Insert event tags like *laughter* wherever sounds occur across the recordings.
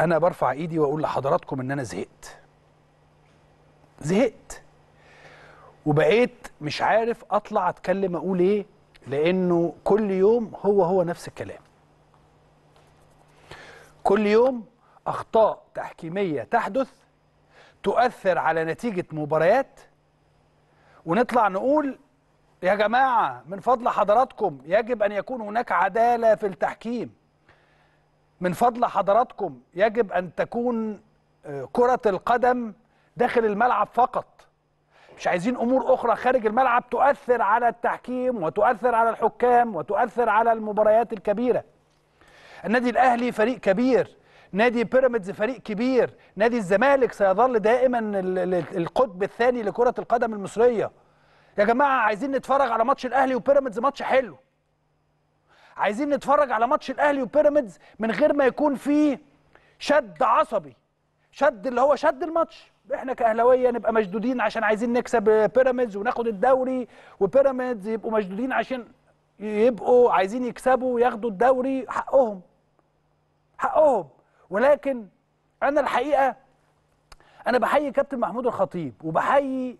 انا برفع ايدي واقول لحضراتكم ان انا زهقت زهقت وبقيت مش عارف اطلع اتكلم اقول ايه لانه كل يوم هو هو نفس الكلام كل يوم اخطاء تحكيميه تحدث تؤثر على نتيجه مباريات ونطلع نقول يا جماعه من فضل حضراتكم يجب ان يكون هناك عداله في التحكيم من فضل حضراتكم يجب أن تكون آه، كرة القدم داخل الملعب فقط مش عايزين أمور أخرى خارج الملعب تؤثر على التحكيم وتؤثر على الحكام وتؤثر على المباريات الكبيرة النادي الأهلي فريق كبير نادي بيراميدز فريق كبير نادي الزمالك سيظل دائما القطب الثاني لكرة القدم المصرية يا جماعة عايزين نتفرج على ماتش الأهلي وبيراميدز ماتش حلو عايزين نتفرج على ماتش الاهلي وبيراميدز من غير ما يكون فيه شد عصبي شد اللي هو شد الماتش احنا كاهلاويه نبقى مشدودين عشان عايزين نكسب بيراميدز وناخد الدوري وبيراميدز يبقوا مشدودين عشان يبقوا عايزين يكسبوا وياخدوا الدوري حقهم حقهم ولكن انا الحقيقه انا بحيي كابتن محمود الخطيب وبحيي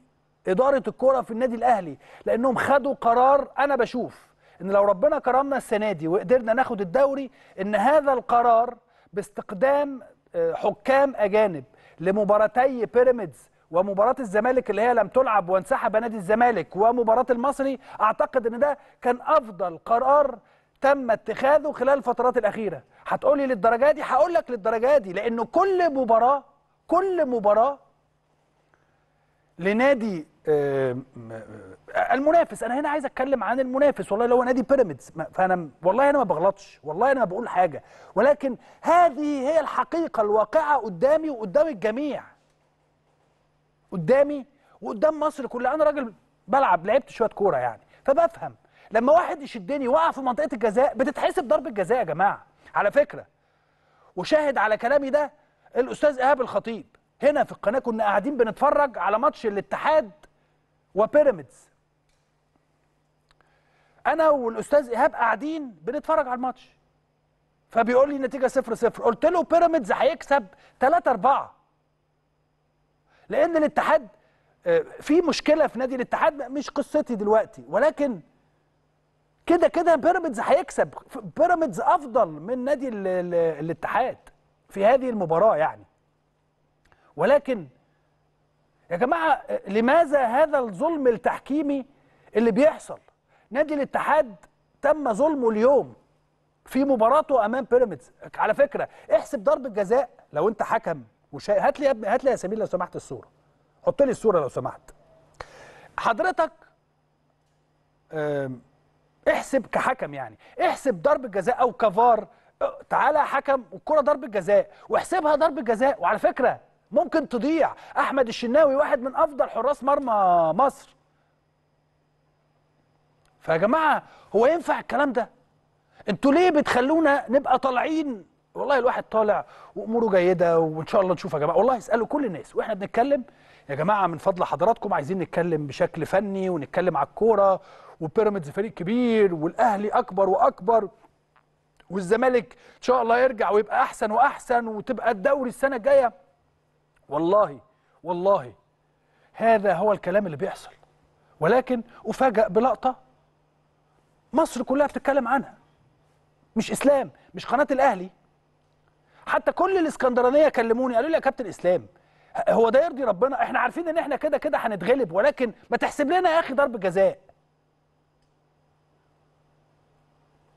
اداره الكره في النادي الاهلي لانهم خدوا قرار انا بشوف ان لو ربنا كرمنا السنه دي وقدرنا ناخد الدوري ان هذا القرار باستقدام آه، حكام اجانب لمباراتي بيراميدز ومباراة الزمالك اللي هي لم تلعب وانسحب نادي الزمالك ومباراة المصري أعتقد أن ده كان أفضل قرار تم اتخاذه خلال الفترات الأخيرة هتقولي للدرجة دي هقول لك للدرجة دي لأنه كل مباراة كل مباراة لنادي آه، المنافس انا هنا عايز اتكلم عن المنافس والله لو نادي بيراميدز فانا والله انا ما بغلطش والله انا ما بقول حاجه ولكن هذه هي الحقيقه الواقعه قدامي وقدام الجميع قدامي وقدام مصر كلها انا راجل بلعب لعبت شويه كوره يعني فبفهم لما واحد يشدني وقع في منطقه الجزاء بتتحسب ضربه جزاء يا جماعه على فكره وشاهد على كلامي ده الاستاذ ايهاب الخطيب هنا في القناه كنا قاعدين بنتفرج على ماتش الاتحاد وبيراميدز انا والاستاذ ايهاب قاعدين بنتفرج على الماتش فبيقول لي النتيجه 0 0 قلت له بيراميدز هيكسب 3 4 لان الاتحاد آه، في مشكله في نادي الاتحاد مش قصتي دلوقتي ولكن كده كده بيراميدز هيكسب بيراميدز افضل من نادي الـ الـ الاتحاد في هذه المباراه يعني ولكن يا جماعه آه، لماذا هذا الظلم التحكيمي اللي بيحصل نادي الاتحاد تم ظلمه اليوم في مباراته امام بيراميدز على فكره احسب ضربه جزاء لو انت حكم وشا... هات لي يا هات لي يا سمير لو سمحت الصوره حط لي الصوره لو سمحت حضرتك احسب كحكم يعني احسب ضربه جزاء او كفار تعالى يا حكم والكره ضربه جزاء واحسبها ضربه جزاء وعلى فكره ممكن تضيع احمد الشناوي واحد من افضل حراس مرمى مصر فيا جماعه هو ينفع الكلام ده انتوا ليه بتخلونا نبقى طالعين والله الواحد طالع واموره جيده وان شاء الله نشوف يا جماعه والله اسالوا كل الناس واحنا بنتكلم يا جماعه من فضل حضراتكم عايزين نتكلم بشكل فني ونتكلم على الكوره وبيراميدز فريق كبير والاهلي اكبر واكبر والزمالك ان شاء الله يرجع ويبقى احسن واحسن وتبقى الدوري السنه الجايه والله والله هذا هو الكلام اللي بيحصل ولكن افاجئ بلقطه مصر كلها بتتكلم عنها مش اسلام مش قناه الاهلي حتى كل الاسكندرانيه كلموني قالوا لي يا كابتن اسلام هو ده يرضي ربنا احنا عارفين ان احنا كده كده هنتغلب ولكن ما تحسب لنا يا اخي ضرب جزاء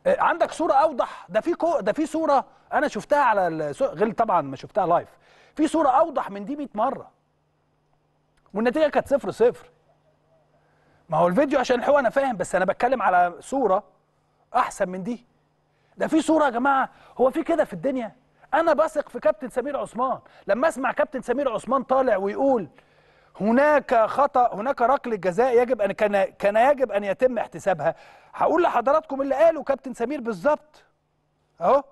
آه، عندك صوره اوضح ده في كو ده في صوره انا شفتها على غير طبعا ما شفتها لايف في صوره اوضح من دي 100 مره والنتيجه كانت 0 0 ما هو الفيديو عشان الحقوق انا فاهم بس انا بتكلم على صوره احسن من دي ده في صوره يا جماعه هو في كده في الدنيا انا بثق في كابتن سمير عثمان لما اسمع كابتن سمير عثمان طالع ويقول هناك خطا هناك ركله جزاء يجب ان كان كان يجب ان يتم احتسابها هقول لحضراتكم اللي قاله كابتن سمير بالظبط اهو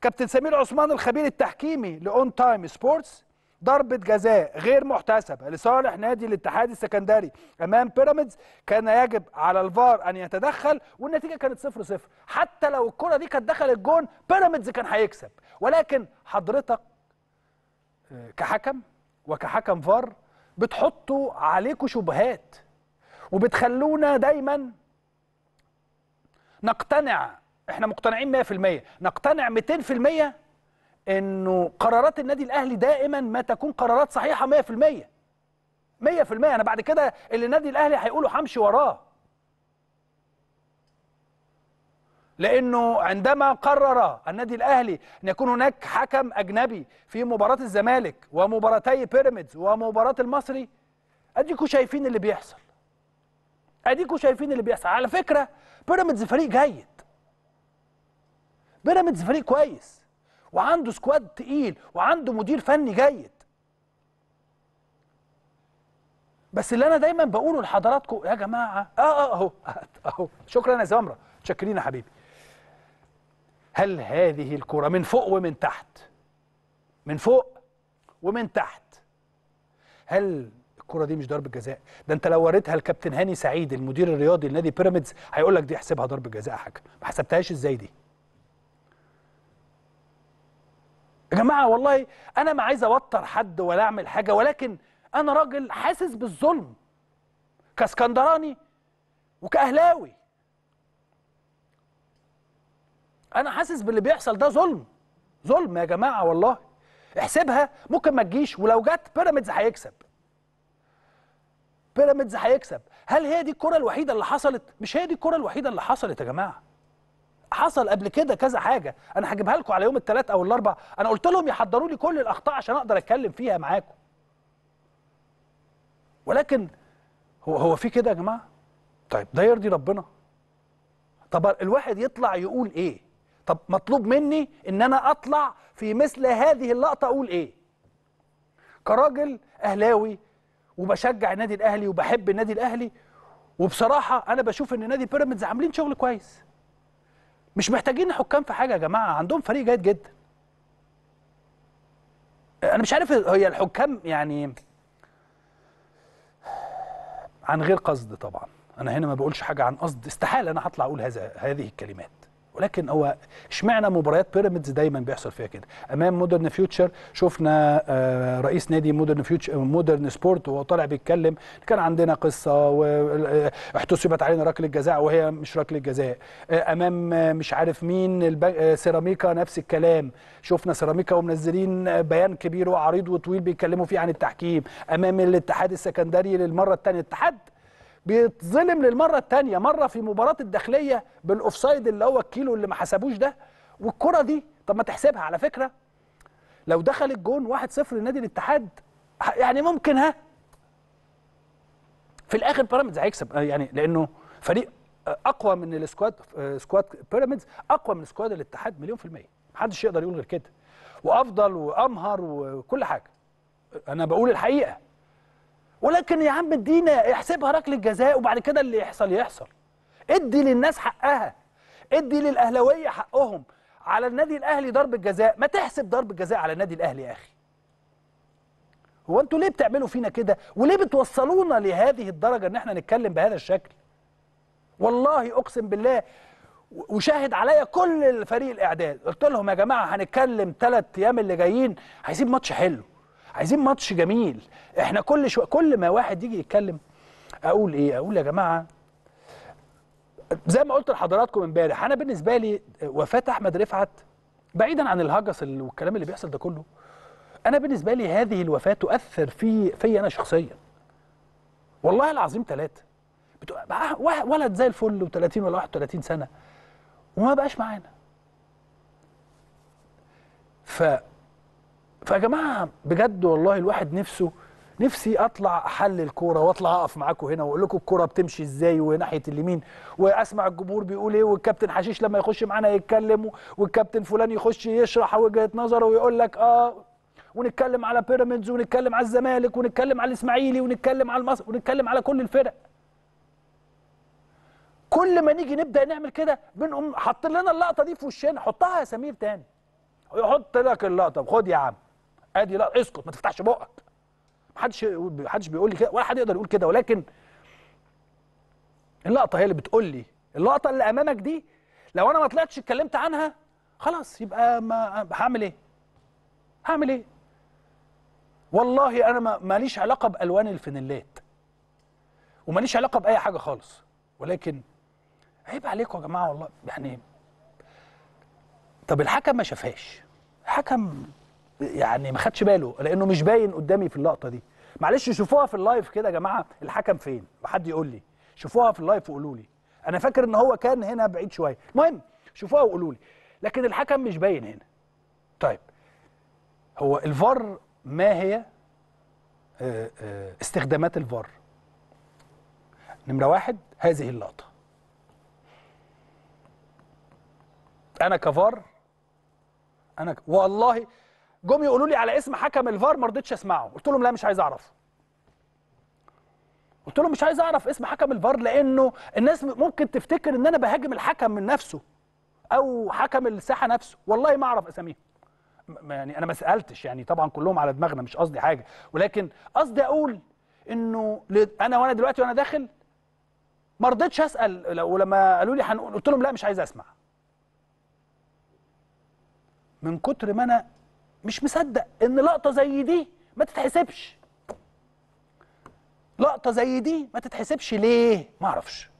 كابتن سمير عثمان الخبير التحكيمي لاون تايم سبورتس ضربة جزاء غير محتسبة لصالح نادي الاتحاد السكندري أمام بيراميدز كان يجب على الفار أن يتدخل والنتيجة كانت 0-0 صفر صفر. حتى لو الكرة دي كانت دخلت الجون بيراميدز كان هيكسب ولكن حضرتك آه، كحكم وكحكم فار بتحطوا عليكم شبهات وبتخلونا دايما نقتنع احنا مقتنعين 100% نقتنع 200% انه قرارات النادي الاهلي دائما ما تكون قرارات صحيحه 100% 100% انا بعد كده اللي النادي الاهلي هيقوله همشي وراه لانه عندما قرر النادي الاهلي ان يكون هناك حكم اجنبي في مباراه الزمالك ومباراتي بيراميدز ومباراه المصري اديكوا شايفين اللي بيحصل اديكوا شايفين اللي بيحصل على فكره بيراميدز فريق جيد بيراميدز فريق كويس وعنده سكواد تقيل وعنده مدير فني جيد بس اللي انا دايما بقوله لحضراتكم يا جماعه اه اه اهو *laughs* اهو شكرا يا سمره متشكرين يا حبيبي هل هذه الكره من فوق ومن تحت من فوق ومن تحت هل الكره دي مش ضربه جزاء ده انت لو وريتها لكابتن هاني سعيد المدير الرياضي لنادي بيراميدز هيقول لك دي احسبها ضربه جزاء يا حاجه ما حسبتهاش ازاي دي يا جماعه والله انا ما عايز اوتر حد ولا اعمل حاجه ولكن انا راجل حاسس بالظلم كاسكندراني وكاهلاوي انا حاسس باللي بيحصل ده ظلم ظلم يا جماعه والله احسبها ممكن ما تجيش ولو جت بيراميدز هيكسب بيراميدز هيكسب هل هي دي الكره الوحيده اللي حصلت مش هي دي الكره الوحيده اللي حصلت يا جماعه حصل قبل كده كذا حاجه انا هجيبها لكم على يوم الثلاث او الاربع انا قلت لهم يحضروا لي كل الاخطاء عشان اقدر اتكلم فيها معاكم ولكن هو هو في كده يا جماعه طيب ده يرضي ربنا طب الواحد يطلع يقول ايه طب مطلوب مني ان انا اطلع في مثل هذه اللقطه اقول ايه كراجل اهلاوي وبشجع النادي الاهلي وبحب النادي الاهلي وبصراحه انا بشوف ان نادي بيراميدز عاملين شغل كويس مش محتاجين حكام في حاجه يا جماعه عندهم فريق جيد جدا انا مش عارف هي الحكام يعني عن غير قصد طبعا انا هنا ما بقولش حاجه عن قصد استحاله انا هطلع اقول هذا هذه الكلمات ولكن هو اشمعنى مباريات بيراميدز دايما بيحصل فيها كده امام مودرن فيوتشر شفنا آه، رئيس نادي مودرن فيوتشر مودرن سبورت وهو طالع بيتكلم كان عندنا قصه واحتسبت آه، علينا ركله جزاء وهي مش ركله جزاء آه، امام مش عارف مين سيراميكا نفس الكلام شفنا سيراميكا ومنزلين بيان كبير وعريض وطويل بيتكلموا فيه عن التحكيم امام الاتحاد السكندري للمره الثانيه اتحاد بيتظلم للمره الثانيه مره في مباراه الداخليه بالاوفسايد اللي هو الكيلو اللي ما حسبوش ده والكره دي طب ما تحسبها على فكره لو دخل الجون 1-0 لنادي الاتحاد يعني ممكن ها في الاخر بيراميدز هيكسب آه، يعني لانه فريق آه، اقوى من السكواد آه، سكواد بيراميدز اقوى من سكواد الاتحاد مليون في الميه محدش يقدر يقول غير كده وافضل وامهر وكل حاجه انا بقول الحقيقه ولكن يا عم ادينا احسبها ركله جزاء وبعد كده اللي يحصل يحصل ادي للناس حقها ادي للاهلاويه حقهم على النادي الاهلي ضربه جزاء ما تحسب ضربه جزاء على النادي الاهلي يا اخي هو انتوا ليه بتعملوا فينا كده وليه بتوصلونا لهذه الدرجه ان احنا نتكلم بهذا الشكل والله اقسم بالله وشاهد عليا كل الفريق الاعداد قلت لهم يا جماعه هنتكلم ثلاث ايام اللي جايين هيسيب ماتش حلو عايزين ماتش جميل احنا كل شو... كل ما واحد يجي يتكلم اقول ايه اقول يا جماعه زي ما قلت لحضراتكم امبارح انا بالنسبه لي وفاه احمد رفعت بعيدا عن الهجس والكلام اللي بيحصل ده كله انا بالنسبه لي هذه الوفاه تؤثر في في انا شخصيا والله العظيم ثلاثه ولد زي الفل و30 ولا 31 سنه وما بقاش معانا ف فيا جماعه بجد والله الواحد نفسه نفسي اطلع احلل كوره واطلع اقف معاكم هنا واقول لكم الكوره بتمشي ازاي وناحيه اليمين واسمع الجمهور بيقول ايه والكابتن حشيش لما يخش معانا يتكلم والكابتن فلان يخش يشرح وجهه نظره ويقول لك اه ونتكلم على بيراميدز ونتكلم على الزمالك ونتكلم على الاسماعيلي ونتكلم على المصري ونتكلم على كل الفرق كل ما نيجي نبدا نعمل كده بنقوم حاطين لنا اللقطه دي في وشنا حطها يا سمير تاني يحط لك اللقطه خد يا عم ادي لا اسكت ما تفتحش بقك محدش محدش بيقول لي كده ولا حد يقدر يقول كده ولكن اللقطه هي اللي بتقول لي اللقطه اللي امامك دي لو انا ما طلعتش اتكلمت عنها خلاص يبقى ما هعمل ايه هعمل ايه والله انا ماليش علاقه بالوان الفنلات وماليش علاقه باي حاجه خالص ولكن عيب عليكم يا جماعه والله يعني طب الحكم ما شافهاش حكم يعني ما خدش باله لانه مش باين قدامي في اللقطه دي معلش شوفوها في اللايف كده يا جماعه الحكم فين وحد يقول لي شوفوها في اللايف وقولوا لي انا فاكر ان هو كان هنا بعيد شويه المهم شوفوها وقولوا لي لكن الحكم مش باين هنا طيب هو الفار ما هي آه، آه، استخدامات الفار نمره واحد هذه اللقطه انا كفار انا ك... والله جم يقولوا لي على اسم حكم الفار ما رضيتش اسمعه قلت لهم لا مش عايز اعرفه قلت لهم مش عايز اعرف اسم حكم الفار لانه الناس ممكن تفتكر ان انا بهاجم الحكم من نفسه او حكم الساحه نفسه والله ما اعرف اساميهم يعني انا ما سالتش يعني طبعا كلهم على دماغنا مش قصدي حاجه ولكن قصدي اقول انه انا وانا دلوقتي وانا داخل ما رضيتش اسال ولما قالوا لي هنقول قلت لهم لا مش عايز اسمع من كتر ما انا مش مصدق ان لقطه زي دي ما تتحسبش لقطه زي دي ما تتحسبش ليه ما اعرفش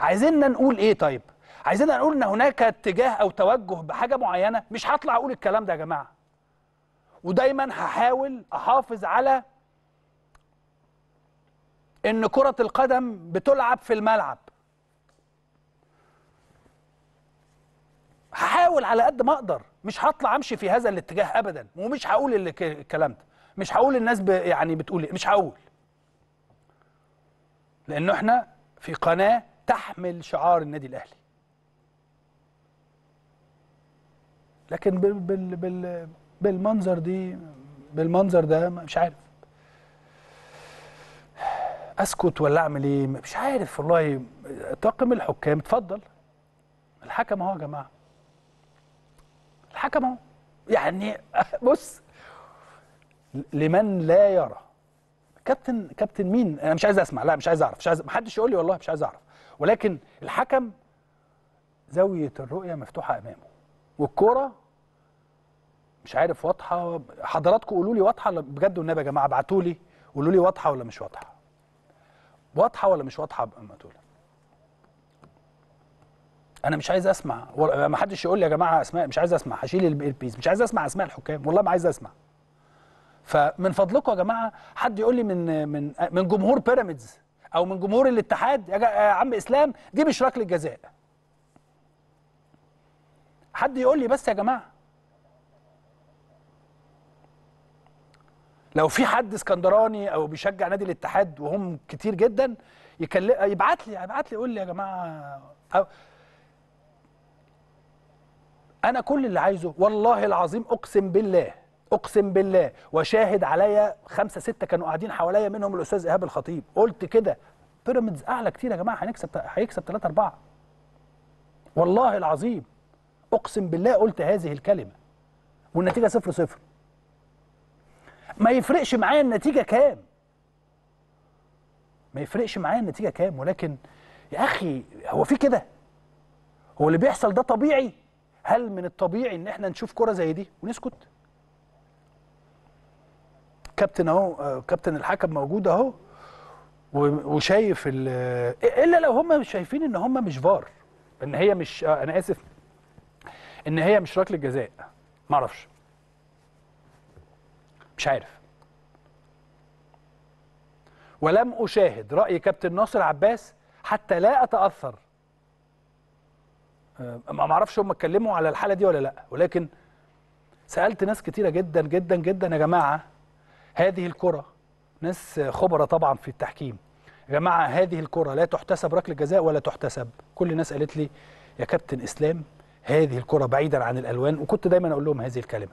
عايزيننا نقول ايه طيب عايزيننا نقول ان هناك اتجاه او توجه بحاجه معينه مش هطلع اقول الكلام ده يا جماعه ودايما هحاول احافظ على ان كره القدم بتلعب في الملعب هحاول على قد ما اقدر مش هطلع امشي في هذا الاتجاه ابدا ومش هقول الكلام ده مش هقول الناس يعني بتقول إيه، مش هقول لانه احنا في قناه تحمل شعار النادي الاهلي لكن بال بال بال بالمنظر دي بالمنظر ده مش عارف اسكت ولا اعمل ايه مش عارف والله طاقم الحكام اتفضل الحكم اهو يا جماعه الحكم اهو يعني *laughs* بص لمن لا يرى كابتن كابتن مين انا مش عايز اسمع لا مش عايز اعرف مش عايز محدش يقول لي والله مش عايز اعرف ولكن الحكم زاويه الرؤيه مفتوحه امامه والكوره مش عارف واضحه حضراتكم قولوا لي واضحه بجد والنبي يا جماعه ابعتوا لي قولوا لي واضحه ولا مش واضحه واضحه ولا مش واضحه تقولوا انا مش عايز اسمع ما حدش يقول لي يا جماعه اسماء مش عايز اسمع هشيل البيس مش عايز اسمع اسماء الحكام والله ما عايز اسمع فمن فضلكم يا جماعه حد يقول لي من من من جمهور بيراميدز او من جمهور الاتحاد يا عم اسلام دي مش ركله جزاء حد يقول لي بس يا جماعه لو في حد اسكندراني او بيشجع نادي الاتحاد وهم كتير جدا يكلم يبعت لي يبعت لي يقول لي يا جماعه أو انا كل اللي عايزه والله العظيم اقسم بالله اقسم بالله وشاهد عليا خمسه سته كانوا قاعدين حواليا منهم الاستاذ ايهاب الخطيب قلت كده بيراميدز اعلى كتير يا جماعه هنكسب هيكسب 3 4 والله العظيم اقسم بالله قلت هذه الكلمه والنتيجه 0 0 ما يفرقش معايا النتيجه كام ما يفرقش معايا النتيجه كام ولكن يا اخي هو في كده هو اللي بيحصل ده طبيعي هل من الطبيعي ان احنا نشوف كره زي دي ونسكت كابتن اهو آه، كابتن الحكم موجود اهو وشايف الا لو هم شايفين ان هم مش فار ان هي مش آه، انا اسف ان هي مش ركله جزاء ما اعرفش مش عارف ولم اشاهد راي كابتن ناصر عباس حتى لا اتاثر آه، ما اعرفش هم اتكلموا على الحاله دي ولا لا ولكن سالت ناس كتيره جدا جدا جدا يا جماعه هذه الكره ناس خبراء طبعا في التحكيم يا جماعه هذه الكره لا تحتسب ركله جزاء ولا تحتسب كل الناس قالت لي يا كابتن اسلام هذه الكره بعيدا عن الالوان وكنت دايما اقول لهم هذه الكلمه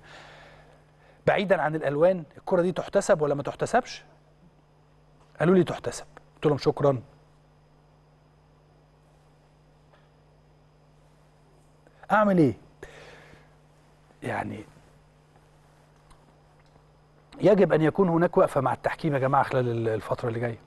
بعيدا عن الالوان الكره دي تحتسب ولا ما تحتسبش قالوا لي تحتسب قلت لهم شكرا اعمل ايه يعني يجب ان يكون هناك وقفه مع التحكيم يا جماعه خلال الفتره اللي جايه